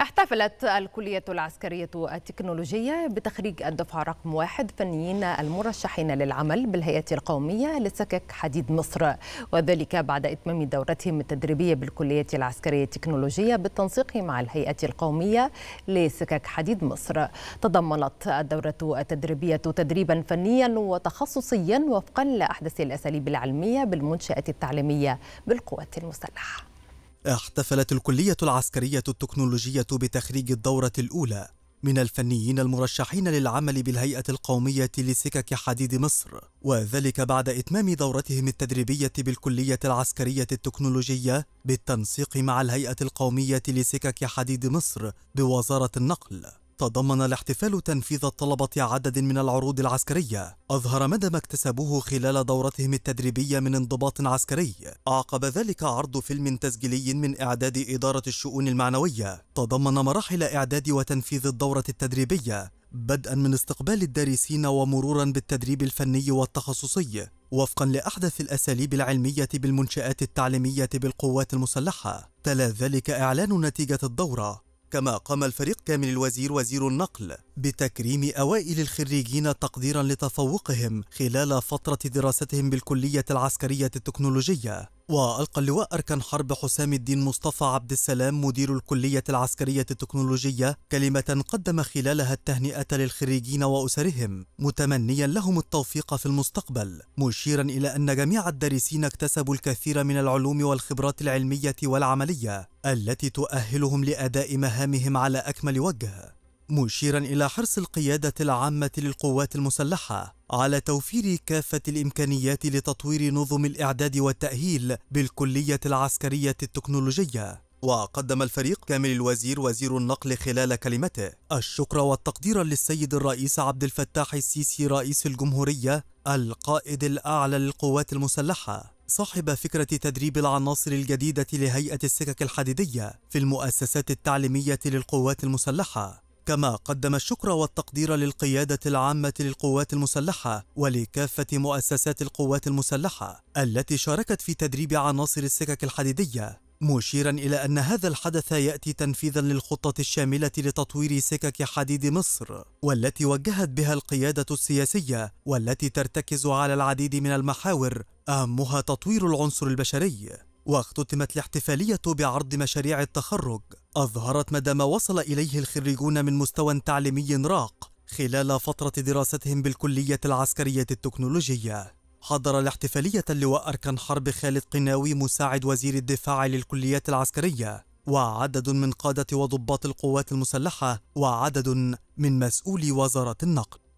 احتفلت الكلية العسكرية التكنولوجية بتخريج الدفعة رقم واحد فنيين المرشحين للعمل بالهيئة القومية لسكك حديد مصر وذلك بعد إتمام دورتهم التدريبية بالكلية العسكرية التكنولوجية بالتنسيق مع الهيئة القومية لسكك حديد مصر تضمنت الدورة التدريبية تدريبا فنيا وتخصصيا وفقا لأحدث الأساليب العلمية بالمنشأة التعليمية بالقوات المسلحة احتفلت الكلية العسكرية التكنولوجية بتخريج الدورة الأولى من الفنيين المرشحين للعمل بالهيئة القومية لسكك حديد مصر وذلك بعد إتمام دورتهم التدريبية بالكلية العسكرية التكنولوجية بالتنسيق مع الهيئة القومية لسكك حديد مصر بوزارة النقل تضمن الاحتفال تنفيذ الطلبة عدد من العروض العسكرية أظهر مدى ما اكتسبوه خلال دورتهم التدريبية من انضباط عسكري أعقب ذلك عرض فيلم تسجيلي من إعداد إدارة الشؤون المعنوية تضمن مراحل إعداد وتنفيذ الدورة التدريبية بدءا من استقبال الدارسين ومرورا بالتدريب الفني والتخصصي وفقا لأحدث الأساليب العلمية بالمنشآت التعليمية بالقوات المسلحة تلا ذلك إعلان نتيجة الدورة كما قام الفريق كامل الوزير وزير النقل بتكريم أوائل الخريجين تقديرا لتفوقهم خلال فترة دراستهم بالكلية العسكرية التكنولوجية وألقى اللواء أركان حرب حسام الدين مصطفى عبد السلام مدير الكلية العسكرية التكنولوجية كلمة قدم خلالها التهنئة للخريجين وأسرهم متمنيا لهم التوفيق في المستقبل مشيرا إلى أن جميع الدارسين اكتسبوا الكثير من العلوم والخبرات العلمية والعملية التي تؤهلهم لأداء مهامهم على أكمل وجه مشيرا إلى حرص القيادة العامة للقوات المسلحة على توفير كافة الإمكانيات لتطوير نظم الإعداد والتأهيل بالكلية العسكرية التكنولوجية وقدم الفريق كامل الوزير وزير النقل خلال كلمته الشكر والتقدير للسيد الرئيس عبد الفتاح السيسي رئيس الجمهورية القائد الأعلى للقوات المسلحة صاحب فكرة تدريب العناصر الجديدة لهيئة السكك الحديدية في المؤسسات التعليمية للقوات المسلحة كما قدم الشكر والتقدير للقيادة العامة للقوات المسلحة ولكافة مؤسسات القوات المسلحة التي شاركت في تدريب عناصر السكك الحديدية مشيرا إلى أن هذا الحدث يأتي تنفيذا للخطة الشاملة لتطوير سكك حديد مصر والتي وجهت بها القيادة السياسية والتي ترتكز على العديد من المحاور أهمها تطوير العنصر البشري واختتمت الاحتفالية بعرض مشاريع التخرج أظهرت مدى ما وصل إليه الخريجون من مستوى تعليمي راق خلال فترة دراستهم بالكلية العسكرية التكنولوجية حضر الاحتفالية اللواء أركان حرب خالد قناوي مساعد وزير الدفاع للكليات العسكرية وعدد من قادة وضباط القوات المسلحة وعدد من مسؤولي وزارة النقل